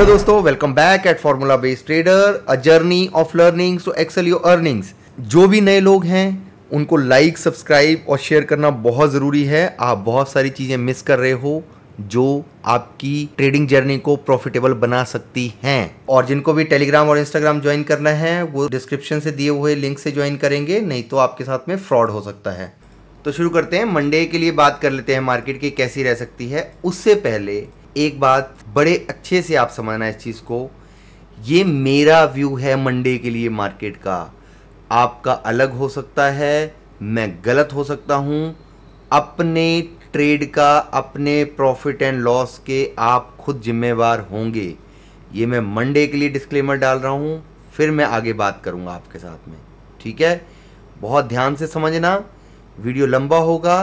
hello दोस्तों welcome back at formula based trader a journey of learning so excel your earnings जो भी नए लोग हैं उनको लाइक सब्सक्राइब और शेयर करना बहुत ज़रूरी है आप बहुत सारी चीज़ें मिस कर रहे हो जो आपकी ट्रेडिंग जर्नी को प्रॉफिटेबल बना सकती हैं और जिनको भी टेलीग्राम और इंस्टाग्राम ज्वाइन करना है वो डिस्क्रिप्शन से दिए हुए लिंक से ज्वाइन करेंगे नहीं तो आपके साथ में फ्रॉड हो सकता है तो शुरू करते हैं मंडे के लिए बात कर लेते हैं मार्केट की कैसी रह सकती है उससे पहले एक बात बड़े अच्छे से आप समझना इस चीज़ को ये मेरा व्यू है मंडे के लिए मार्केट का आपका अलग हो सकता है मैं गलत हो सकता हूँ अपने ट्रेड का अपने प्रॉफिट एंड लॉस के आप खुद जिम्मेवार होंगे ये मैं मंडे के लिए डिस्क्लेमर डाल रहा हूँ फिर मैं आगे बात करूँगा आपके साथ में ठीक है बहुत ध्यान से समझना वीडियो लंबा होगा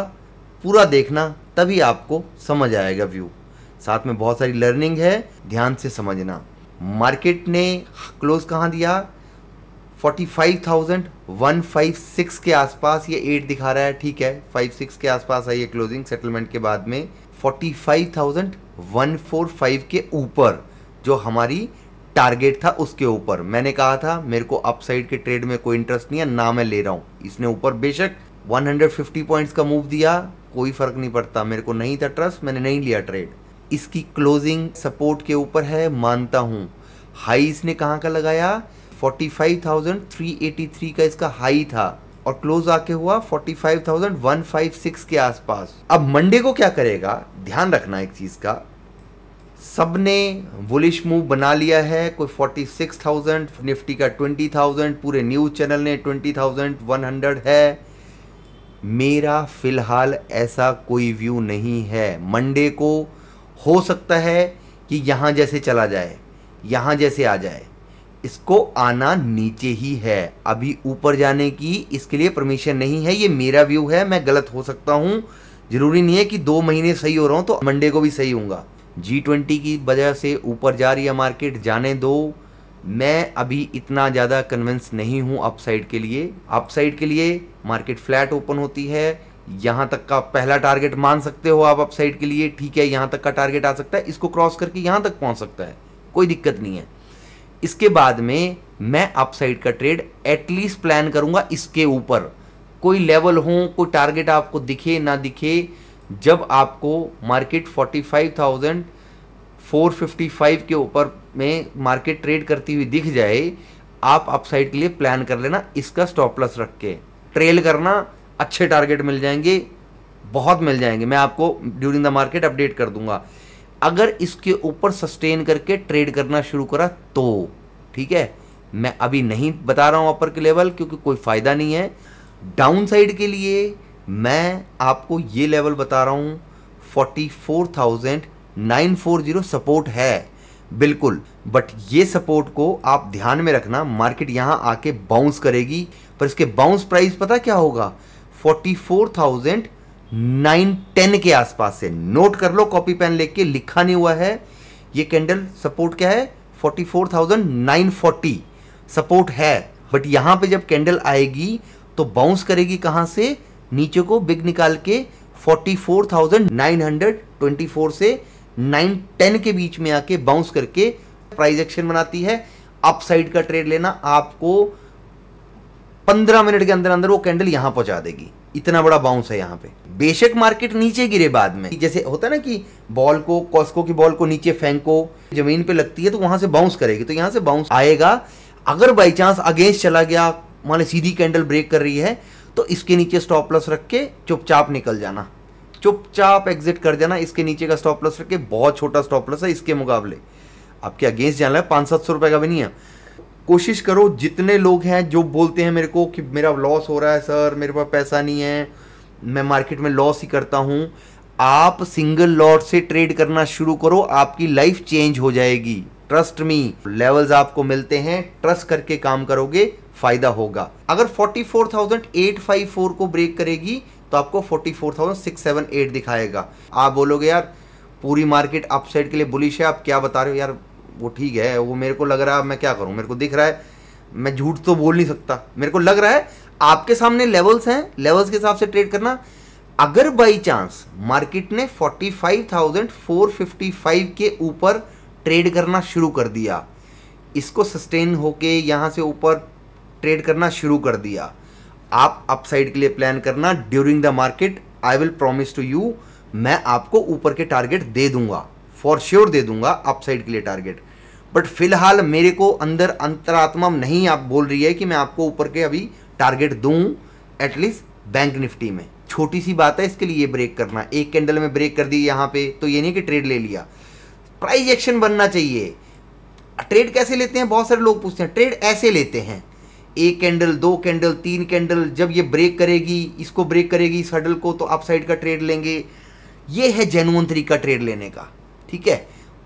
पूरा देखना तभी आपको समझ आएगा व्यू साथ में बहुत सारी लर्निंग है ध्यान से समझना मार्केट ने क्लोज कहाँ दिया 45,156 के आसपास ये एट दिखा रहा है ठीक है 56 के आसपास आई है क्लोजिंग सेटलमेंट के बाद में 45,145 के ऊपर जो हमारी टारगेट था उसके ऊपर मैंने कहा था मेरे को अपसाइड के ट्रेड में कोई इंटरेस्ट नहीं है ना मैं ले रहा हूँ इसने ऊपर बेशक 150 पॉइंट्स का मूव दिया कोई फर्क नहीं पड़ता मेरे को नहीं था ट्रस्ट मैंने नहीं लिया ट्रेड इसकी क्लोजिंग सपोर्ट के ऊपर है मानता हूँ हाई इसने कहाँ का लगाया 45,383 का इसका हाई था और क्लोज आके हुआ 45,156 के आसपास अब मंडे को क्या करेगा ध्यान रखना एक चीज़ का सबने वुलिश मूव बना लिया है कोई 46,000 निफ्टी का 20,000 पूरे न्यूज़ चैनल ने 20,100 है मेरा फिलहाल ऐसा कोई व्यू नहीं है मंडे को हो सकता है कि यहाँ जैसे चला जाए यहाँ जैसे आ जाए इसको आना नीचे ही है अभी ऊपर जाने की इसके लिए परमिशन नहीं है ये मेरा व्यू है मैं गलत हो सकता हूँ ज़रूरी नहीं है कि दो महीने सही हो रहा हूँ तो मंडे को भी सही होगा जी ट्वेंटी की वजह से ऊपर जा रही है मार्केट जाने दो मैं अभी इतना ज़्यादा कन्विंस नहीं हूँ अपसाइड के लिए अपसाइड के लिए मार्केट फ्लैट ओपन होती है यहाँ तक का पहला टारगेट मान सकते हो आप अपसाइड के लिए ठीक है यहाँ तक का टारगेट आ सकता है इसको क्रॉस करके यहाँ तक पहुँच सकता है कोई दिक्कत नहीं है इसके बाद में मैं अपसाइड का ट्रेड एटलीस्ट प्लान करूंगा इसके ऊपर कोई लेवल हो कोई टारगेट आपको दिखे ना दिखे जब आपको मार्केट 45,455 के ऊपर में मार्केट ट्रेड करती हुई दिख जाए आप अपसाइड के लिए प्लान कर लेना इसका स्टॉप लॉस रख के ट्रेल करना अच्छे टारगेट मिल जाएंगे बहुत मिल जाएंगे मैं आपको ड्यूरिंग द मार्केट अपडेट कर दूंगा अगर इसके ऊपर सस्टेन करके ट्रेड करना शुरू करा तो ठीक है मैं अभी नहीं बता रहा हूँ अपर के लेवल क्योंकि कोई फ़ायदा नहीं है डाउन साइड के लिए मैं आपको ये लेवल बता रहा हूँ forty four thousand nine four zero support है बिल्कुल बट ये सपोर्ट को आप ध्यान में रखना मार्केट यहाँ आके बाउंस करेगी पर इसके बाउंस प्राइस पता क्या होगा 44,910 के आसपास से नोट कर लो कॉपी पेन लेके लिखा नहीं हुआ है ये कैंडल सपोर्ट क्या है 44,940 सपोर्ट है बट यहां पे जब कैंडल आएगी तो बाउंस करेगी कहां से नीचे को बिग निकाल के 44,924 से 910 के बीच में आके बाउंस करके प्राइज एक्शन बनाती है अप साइड का ट्रेड लेना आपको 15 मिनट के अंदर अंदर वो कैंडल यहां पहुंचा देगी इतना बड़ा बाउंस है यहाँ पे बेशक मार्केट नीचे गिरे बाद में जैसे होता है ना कि बॉल को कॉस्को की बॉल को नीचे फेंको जमीन पे लगती है तो वहां से बाउंस करेगी तो यहाँ से बाउंस आएगा अगर बाई चांस अगेंस्ट चला गया मान सीधी कैंडल ब्रेक कर रही है तो इसके नीचे स्टॉप लॉस रख के चुपचाप निकल जाना चुपचाप एग्जिट कर जाना इसके नीचे का स्टॉप लॉस रख के बहुत छोटा स्टॉप लॉस है इसके मुकाबले आपके अगेंस्ट जाना है पाँच सात सौ रुपये का भी नहीं है कोशिश करो जितने लोग हैं जो बोलते हैं मेरे को कि मेरा लॉस हो रहा है सर मेरे पास पैसा नहीं है मैं मार्केट में लॉस ही करता हूँ आप सिंगल लॉट से ट्रेड करना शुरू करो आपकी लाइफ चेंज हो जाएगी ट्रस्ट मी लेवल्स आपको मिलते हैं ट्रस्ट करके काम करोगे फायदा होगा अगर 44,854 को ब्रेक करेगी तो आपको 44,678 दिखाएगा आप बोलोगे यार पूरी मार्केट अपसाइड के लिए बुलिश है आप क्या बता रहे हो यार वो ठीक है वो मेरे को लग रहा है मैं क्या करूँ मेरे को दिख रहा है मैं झूठ तो बोल नहीं सकता मेरे को लग रहा है आपके सामने लेवल्स हैं लेवल्स के हिसाब से ट्रेड करना अगर बाई चांस मार्केट ने 45,455 के ऊपर ट्रेड करना शुरू कर दिया इसको सस्टेन होके यहाँ से ऊपर ट्रेड करना शुरू कर दिया आप अपसाइड के लिए प्लान करना during the market I will promise to you मैं आपको ऊपर के टारगेट दे दूंगा फॉर श्योर sure दे दूंगा अपसाइड के लिए टारगेट बट फिलहाल मेरे को अंदर अंतरात्मा नहीं आप बोल रही है कि मैं आपको ऊपर के अभी टारगेट दूँ एटलीस्ट बैंक निफ्टी में छोटी सी बात है इसके लिए ब्रेक करना एक कैंडल में ब्रेक कर दी यहाँ पे तो ये नहीं कि ट्रेड ले लिया प्राइज एक्शन बनना चाहिए ट्रेड कैसे लेते हैं बहुत सारे लोग पूछते हैं ट्रेड ऐसे लेते हैं एक कैंडल दो कैंडल तीन कैंडल जब ये ब्रेक करेगी इसको ब्रेक करेगी इस हडल को तो आप साइड का ट्रेड लेंगे ये है जेनुअन तरीका ट्रेड लेने का ठीक है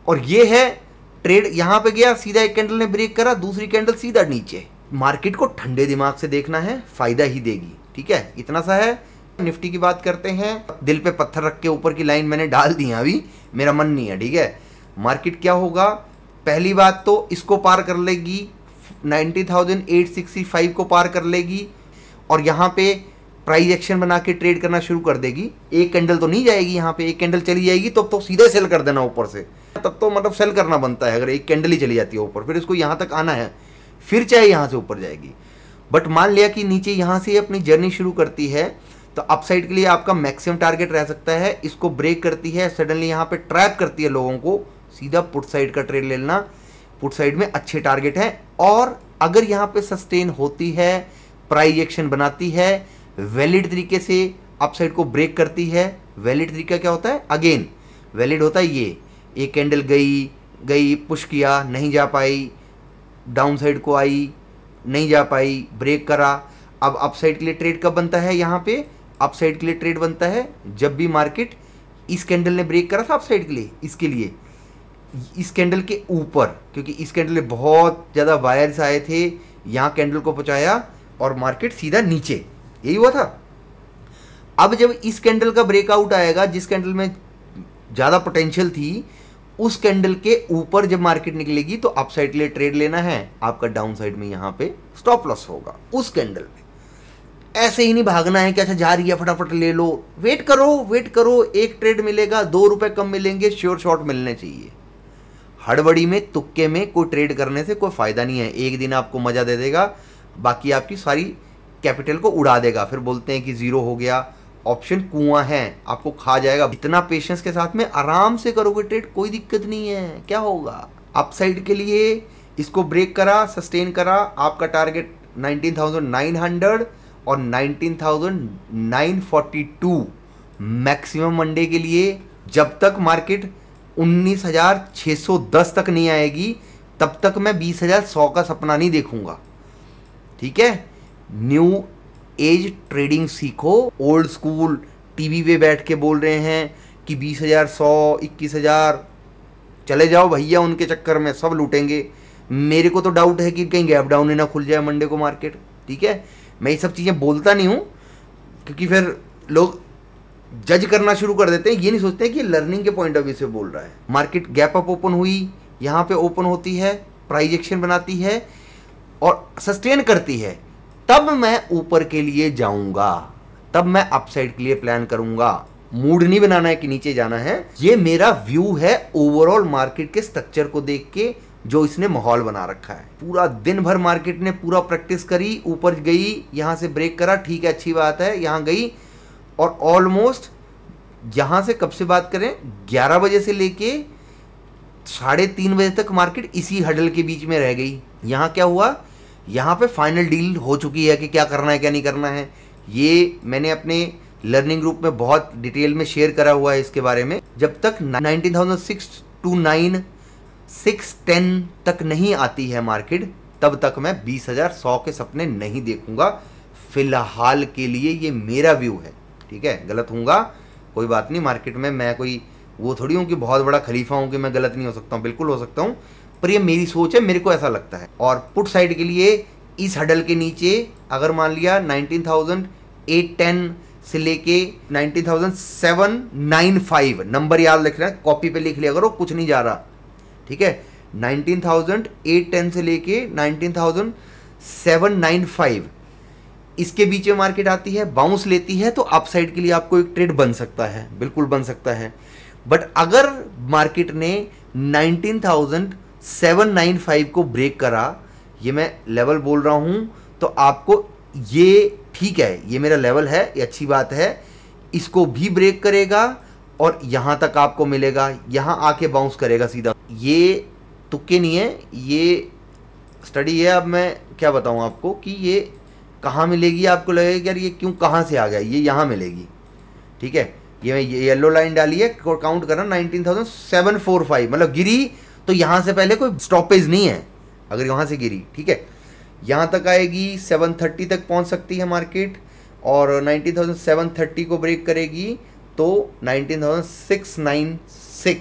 और ये है ट्रेड यहाँ पे गया सीधा एक कैंडल ने ब्रेक करा दूसरी कैंडल सीधा नीचे मार्केट को ठंडे दिमाग से देखना है फायदा ही देगी ठीक है इतना सा है निफ्टी की बात करते हैं दिल पे पत्थर रख के ऊपर की लाइन मैंने डाल दी है अभी मेरा मन नहीं है ठीक है मार्केट क्या होगा पहली बात तो इसको पार कर लेगी 90,865 को पार कर लेगी और यहाँ पे प्राइस एक्शन बना के ट्रेड करना शुरू कर देगी एक कैंडल तो नहीं जाएगी यहाँ पे एक कैंडल चली जाएगी तो, तो सीधे सेल कर देना ऊपर से तब तो मतलब सेल करना बनता है अगर एक कैंडल ही चली जाती है ऊपर फिर इसको यहाँ तक आना है फिर चाहे यहाँ से ऊपर जाएगी बट मान लिया कि नीचे यहाँ से अपनी जर्नी शुरू करती है तो अपसाइड के लिए आपका मैक्सिमम टारगेट रह सकता है इसको ब्रेक करती है सडनली यहाँ पे ट्रैप करती है लोगों को सीधा पुट साइड का ट्रेड ले लेना पुट साइड में अच्छे टारगेट हैं और अगर यहाँ पे सस्टेन होती है प्राइज एक्शन बनाती है वैलिड तरीके से अपसाइड को ब्रेक करती है वैलिड तरीका क्या होता है अगेन वैलिड होता है ये ये कैंडल गई गई पुश किया नहीं जा पाई डाउन साइड को आई नहीं जा पाई ब्रेक करा अब अप साइड के लिए ट्रेड कब बनता है यहाँ पे अप साइड के लिए ट्रेड बनता है जब भी मार्केट इस कैंडल ने ब्रेक करा था अप साइड के लिए इसके लिए इस कैंडल के ऊपर क्योंकि इस कैंडल में बहुत ज़्यादा वायर्स आए थे यहाँ कैंडल को पहुँचाया और मार्केट सीधा नीचे यही हुआ था अब जब इस कैंडल का ब्रेकआउट आएगा जिस कैंडल में ज़्यादा पोटेंशियल थी उस कैंडल के ऊपर जब मार्केट निकलेगी तो अपसाइड के लिए ट्रेड लेना है आपका डाउन साइड में यहां पे स्टॉप लॉस होगा उस कैंडल में ऐसे ही नहीं भागना है कि अच्छा जा रही है फटाफट ले लो वेट करो वेट करो एक ट्रेड मिलेगा दो रुपए कम मिलेंगे श्योर शॉर्ट मिलने चाहिए हड़बड़ी में तुक्के में कोई ट्रेड करने से कोई फ़ायदा नहीं है एक दिन आपको मज़ा दे देगा बाकी आपकी सारी कैपिटल को उड़ा देगा फिर बोलते हैं कि ज़ीरो हो गया ऑप्शन कुआं है आपको खा जाएगा इतना पेशेंस के साथ में आराम से करोगे ट्रेड कोई दिक्कत नहीं है क्या होगा अपसाइड के लिए इसको ब्रेक करा सस्टेन करा आपका टारगेट 19,900 और 19,942 मैक्सिमम मंडे के लिए जब तक मार्केट 19,610 तक नहीं आएगी तब तक मैं 20,100 का सपना नहीं देखूंगा ठीक है न्यू एज ट्रेडिंग सीखो ओल्ड स्कूल टीवी पे बैठ के बोल रहे हैं कि बीस हज़ार सौ इक्कीस हज़ार चले जाओ भैया उनके चक्कर में सब लूटेंगे मेरे को तो डाउट है कि कहीं गैप डाउन ही ना खुल जाए मंडे को मार्केट ठीक है मैं ये सब चीज़ें बोलता नहीं हूँ क्योंकि फिर लोग जज करना शुरू कर देते हैं ये नहीं सोचते कि लर्निंग के पॉइंट ऑफ व्यू से बोल रहा है मार्केट गैप अप ओपन हुई यहाँ पे ओपन होती है प्राइजेक्शन बनाती है और सस्टेन करती है तब मैं ऊपर के लिए जाऊंगा तब मैं अपसाइड के लिए प्लान करूंगा मूड नहीं बनाना है कि नीचे जाना है ये मेरा व्यू है ओवरऑल मार्केट के स्ट्रक्चर को देख के जो इसने माहौल बना रखा है पूरा दिन भर मार्केट ने पूरा प्रैक्टिस करी ऊपर गई यहां से ब्रेक करा ठीक है अच्छी बात है यहां गई और ऑलमोस्ट यहां से कब से बात करें ग्यारह बजे से लेके साढ़े तीन बजे तक मार्केट इसी हडल के बीच में रह गई यहां क्या हुआ यहाँ पे फाइनल डील हो चुकी है कि क्या करना है क्या नहीं करना है ये मैंने अपने लर्निंग ग्रुप में बहुत डिटेल में शेयर करा हुआ है इसके बारे में जब तक nineteen thousand six two nine ten तक नहीं आती है मार्केट तब तक मैं बीस हज़ार सौ के सपने नहीं देखूंगा फिलहाल के लिए ये मेरा व्यू है ठीक है गलत हूंगा कोई बात नहीं मार्केट में मैं कोई वो थोड़ी हूँ कि बहुत बड़ा खलीफा हूँ कि मैं गलत नहीं हो सकता हूँ बिल्कुल हो सकता हूँ पर ये मेरी सोच है मेरे को ऐसा लगता है और पुट साइड के लिए इस हडल के नीचे अगर मान लिया नाइनटीन थाउजेंड एट टेन से लेके फाइव नंबर याद लिख रहा है कॉपी पे लिख लिया अगर वो कुछ नहीं जा रहा ठीक है नाइनटीन थाउजेंड एट टेन से लेके nineteen thousand seven nine five इसके बीच में मार्केट आती है बाउंस लेती है तो अपसाइड के लिए आपको एक ट्रेड बन सकता है बिल्कुल बन सकता है बट अगर मार्केट ने nineteen thousand seven nine five को ब्रेक करा ये मैं लेवल बोल रहा हूँ तो आपको ये ठीक है ये मेरा लेवल है ये अच्छी बात है इसको भी ब्रेक करेगा और यहाँ तक आपको मिलेगा यहाँ आके बाउंस करेगा सीधा ये तुक्के नहीं है ये स्टडी है अब मैं क्या बताऊँ आपको कि ये कहाँ मिलेगी आपको लगेगा यार ये क्यों कहाँ से आ गया ये यहाँ मिलेगी ठीक है ये मैं येलो लाइन डाली है काउंट कर रहा हूँ nineteen thousand seven four five मतलब गिरी तो यहां से पहले कोई स्टॉपेज नहीं है अगर यहाँ से गिरी ठीक है यहां तक आएगी 730 तक पहुंच सकती है मार्केट और 19,730 को ब्रेक करेगी तो 19,696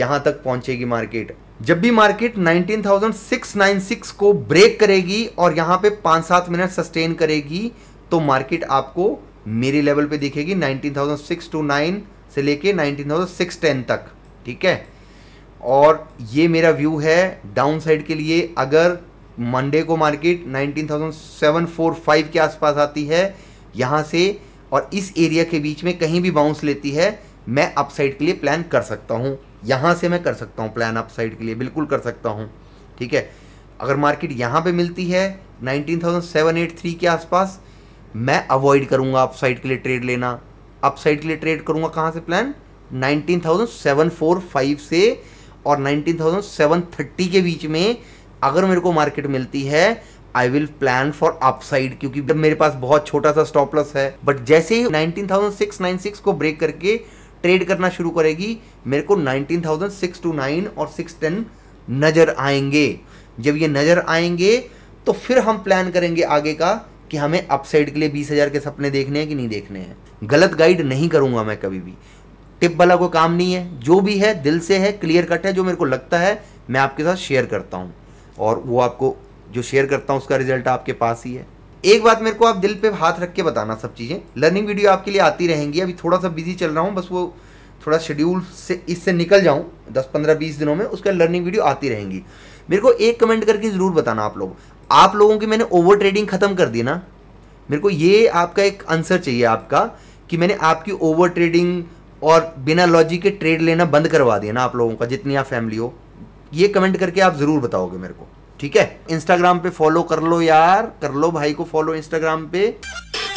यहां तक पहुंचेगी मार्केट जब भी मार्केट 19,696 को ब्रेक करेगी और यहाँ पे पाँच सात मिनट सस्टेन करेगी तो मार्केट आपको मेरी लेवल पे दिखेगी 19,629 से लेके 19,610 तक ठीक है और ये मेरा व्यू है डाउन साइड के लिए अगर मंडे को मार्केट 19,745 के आसपास आती है यहाँ से और इस एरिया के बीच में कहीं भी बाउंस लेती है मैं अपसाइड के लिए प्लान कर सकता हूँ यहाँ से मैं कर सकता हूँ प्लान अपसाइड के लिए बिल्कुल कर सकता हूँ ठीक है अगर मार्केट यहाँ पे मिलती है 19,783 के आसपास मैं अवॉइड करूँगा अपसाइड के लिए ट्रेड लेना अपसाइड के लिए ट्रेड करूँगा कहाँ से प्लान नाइनटीन से और 19,730 के बीच में अगर मेरे को मार्केट मिलती है I will plan for upside क्योंकि जब मेरे पास बहुत छोटा सा स्टॉप लॉस है बट जैसे ही 19,696 को ब्रेक करके ट्रेड करना शुरू करेगी मेरे को 19,629 और 610 नज़र आएंगे जब ये नज़र आएंगे तो फिर हम प्लान करेंगे आगे का कि हमें अपसाइड के लिए बीस हज़ार के सपने देखने हैं कि नहीं देखने हैं गलत गाइड नहीं करूंगा मैं कभी भी टिप वाला कोई काम नहीं है जो भी है दिल से है क्लियर कट है जो मेरे को लगता है मैं आपके साथ शेयर करता हूँ और वो आपको जो शेयर करता हूँ उसका रिजल्ट आपके पास ही है एक बात मेरे को आप दिल पे हाथ रख के बताना सब चीज़ें लर्निंग वीडियो आपके लिए आती रहेंगी अभी थोड़ा सा बिजी चल रहा हूँ बस वो थोड़ा शेड्यूल से इससे निकल जाऊँ दस पंद्रह बीस दिनों में उसका लर्निंग वीडियो आती रहेंगी मेरे को एक कमेंट करके ज़रूर बताना आप लोग आप लोगों की मैंने ओवर ट्रेडिंग ख़त्म कर दी ना मेरे को ये आपका एक आंसर चाहिए आपका कि मैंने आपकी ओवर ट्रेडिंग और बिना लॉजिक के ट्रेड लेना बंद करवा दिया ना आप लोगों का जितनी आप फैमिली हो ये कमेंट करके आप ज़रूर बताओगे मेरे को ठीक है इंस्टाग्राम पे फॉलो कर लो यार कर लो भाई को फॉलो इंस्टाग्राम पे